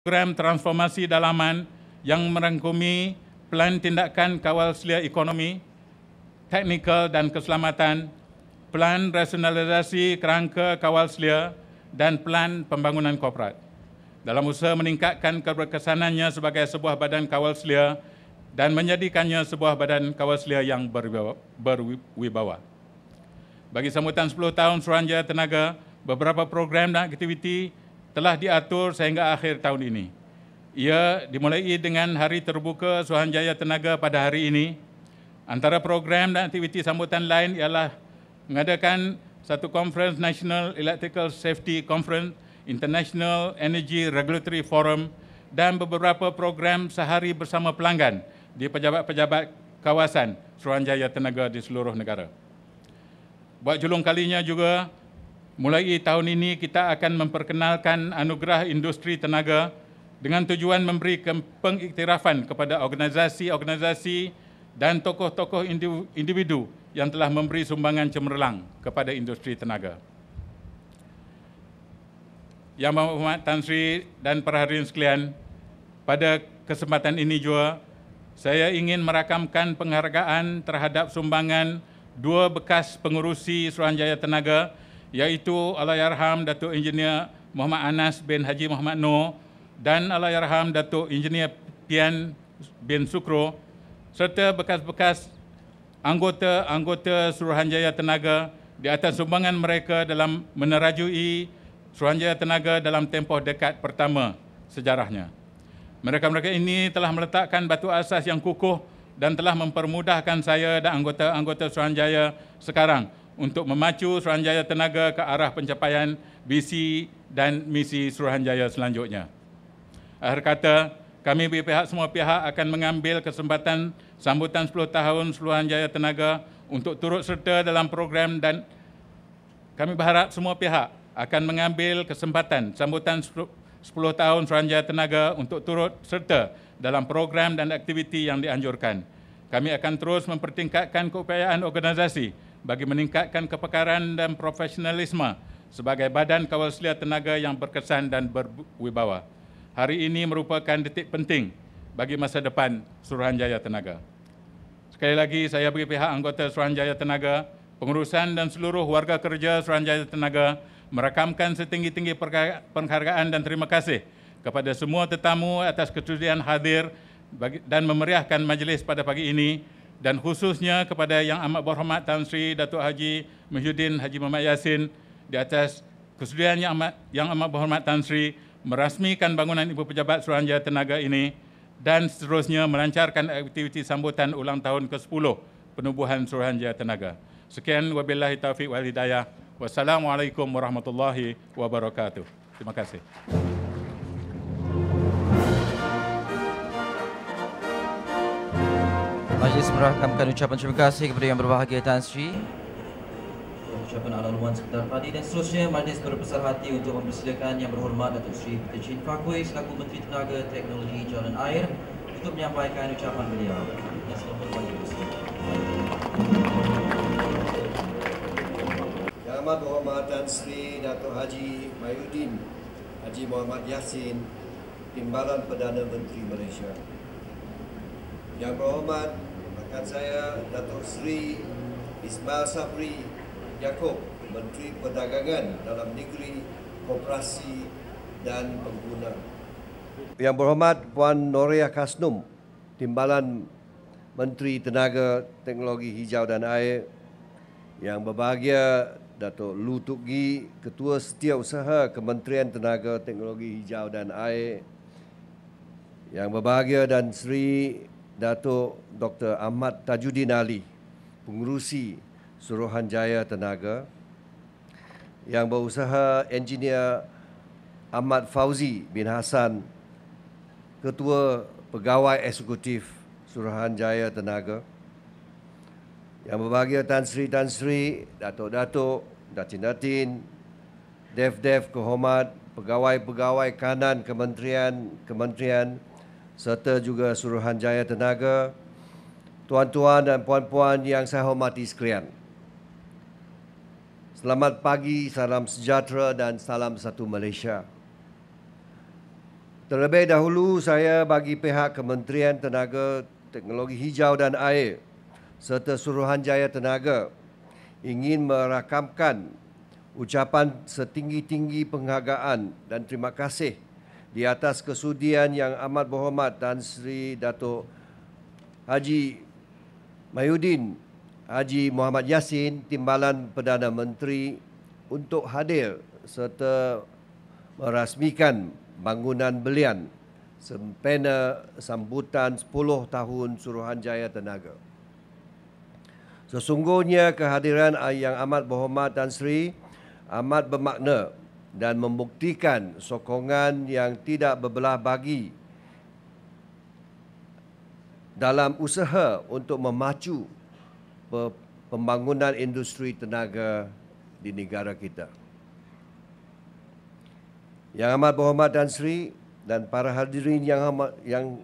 program transformasi dalaman yang merangkumi pelan tindakan kawal selia ekonomi, teknikal dan keselamatan, pelan rasionalisasi kerangka kawal selia dan pelan pembangunan korporat. Dalam usaha meningkatkan keberkesanannya sebagai sebuah badan kawal selia dan menjadikannya sebuah badan kawal selia yang berwibawa. Bagi sambutan 10 tahun Suruhanjaya Tenaga, beberapa program dan aktiviti telah diatur sehingga akhir tahun ini. Ia dimulai dengan hari terbuka Suhanjaya Tenaga pada hari ini. Antara program dan aktiviti sambutan lain ialah mengadakan satu conference National Electrical Safety Conference, International Energy Regulatory Forum dan beberapa program sehari bersama pelanggan di pejabat-pejabat kawasan Suruhanjaya Tenaga di seluruh negara. Buat julung kalinya juga, Mulai tahun ini kita akan memperkenalkan anugerah industri tenaga dengan tujuan memberi pengiktirafan kepada organisasi-organisasi dan tokoh-tokoh individu yang telah memberi sumbangan cemerlang kepada industri tenaga. Yang berhormat Tan Sri dan para hadirin sekalian, pada kesempatan ini juga saya ingin merakamkan penghargaan terhadap sumbangan dua bekas pengurusi Suruhanjaya Tenaga iaitu Alayarham Datuk Engineer Muhammad Anas bin Haji Muhammad Noor dan Alayarham Datuk Engineer Pian bin Sukro serta bekas-bekas anggota-anggota Suruhanjaya Tenaga di atas sumbangan mereka dalam menerajui Suruhanjaya Tenaga dalam tempoh dekat pertama sejarahnya. Mereka-mereka ini telah meletakkan batu asas yang kukuh dan telah mempermudahkan saya dan anggota-anggota Suruhanjaya sekarang untuk memacu Suruhanjaya Tenaga ke arah pencapaian visi dan misi Suruhanjaya selanjutnya. Akhir kata, kami pihak semua pihak akan mengambil kesempatan sambutan 10 tahun Suruhanjaya Tenaga untuk turut serta dalam program dan kami berharap semua pihak akan mengambil kesempatan sambutan 10 tahun Suruhanjaya Tenaga untuk turut serta dalam program dan aktiviti yang dianjurkan. Kami akan terus mempertingkatkan keupayaan organisasi bagi meningkatkan kepekaran dan profesionalisme sebagai badan kawal selia tenaga yang berkesan dan berwibawa. Hari ini merupakan detik penting bagi masa depan Suruhanjaya Tenaga. Sekali lagi saya bagi pihak anggota Suruhanjaya Tenaga, pengurusan dan seluruh warga kerja Suruhanjaya Tenaga merakamkan setinggi-tinggi penghargaan dan terima kasih kepada semua tetamu atas kesudian hadir dan memeriahkan majlis pada pagi ini dan khususnya kepada yang amat berhormat Tan Sri Datuk Haji Muhyiddin Haji Muhammad Yasin di atas kesudahan yang amat yang amat berhormat Tan Sri merasmikan bangunan Ibu Pejabat Suruhanjaya Tenaga ini dan seterusnya melancarkan aktiviti sambutan ulang tahun ke-10 penubuhan Suruhanjaya Tenaga. Sekian wabillahi taufiq wal hidayah. Wassalamualaikum warahmatullahi wabarakatuh. Terima kasih. Majlis merahkamkan ucapan terima kasih kepada yang berbahagia Tan Sri Ucapan alaluan sekitar tadi dan seterusnya Majlis berbesar hati untuk mempersilakan yang berhormat Datuk Sri Peter Chin Fakui Selaku Menteri Tenaga Teknologi Jalan Air Untuk menyampaikan ucapan beliau Dan selamat pagi Yang amat berhormat Tan Sri Datuk Haji Mayudin Haji Muhammad Yassin Timbalan Perdana Menteri Malaysia. Yang berhormat rakan saya Datuk Sri Ismail Sabri Yaakob Menteri Perdagangan dalam negeri Koperasi dan Pengguna. Yang berhormat Puan Noria Kasnum Timbalan Menteri Tenaga Teknologi Hijau dan Air yang berbahagia Datuk Lu Gi, Ketua Setiausaha Kementerian Tenaga Teknologi Hijau dan Air yang berbahagia dan Sri. Datuk Dr. Ahmad Tajuddin Ali, pengurusi Suruhanjaya Tenaga yang berusaha Engineer Ahmad Fauzi bin Hasan, Ketua Pegawai Eksekutif Suruhanjaya Tenaga yang berbahagia Tan Sri Tan Sri, Datuk-Datuk, Datin-Datin, Dev-Dev Kehormat, pegawai-pegawai kanan Kementerian Kementerian serta juga Suruhanjaya Tenaga, tuan-tuan dan puan-puan yang saya hormati sekalian. Selamat pagi, salam sejahtera dan salam satu Malaysia. Terlebih dahulu, saya bagi pihak Kementerian Tenaga Teknologi Hijau dan Air serta Suruhanjaya Tenaga ingin merakamkan ucapan setinggi-tinggi penghargaan dan terima kasih di atas kesudian yang amat berhormat Tan Sri Datuk Haji Mayudin Haji Muhammad Yasin, Timbalan Perdana Menteri untuk hadir serta merasmikan bangunan belian sempena sambutan 10 tahun Suruhanjaya Tenaga. Sesungguhnya kehadiran yang amat berhormat Tan Sri amat bermakna dan membuktikan sokongan yang tidak berbelah bagi dalam usaha untuk memacu pembangunan industri tenaga di negara kita. Yang amat berhormat Dan Sri dan para hadirin yang amat, yang